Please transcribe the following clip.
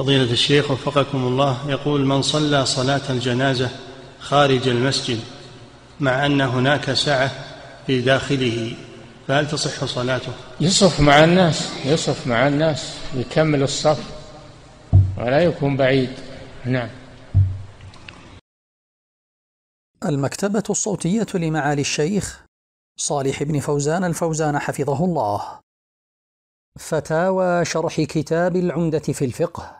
فضيلة الشيخ وفقكم الله يقول من صلى صلاة الجنازة خارج المسجد مع أن هناك سعة في داخله فهل تصح صلاته؟ يصف مع الناس يصف مع الناس يكمل الصف ولا يكون بعيد نعم المكتبة الصوتية لمعالي الشيخ صالح بن فوزان الفوزان حفظه الله فتاوى شرح كتاب العمدة في الفقه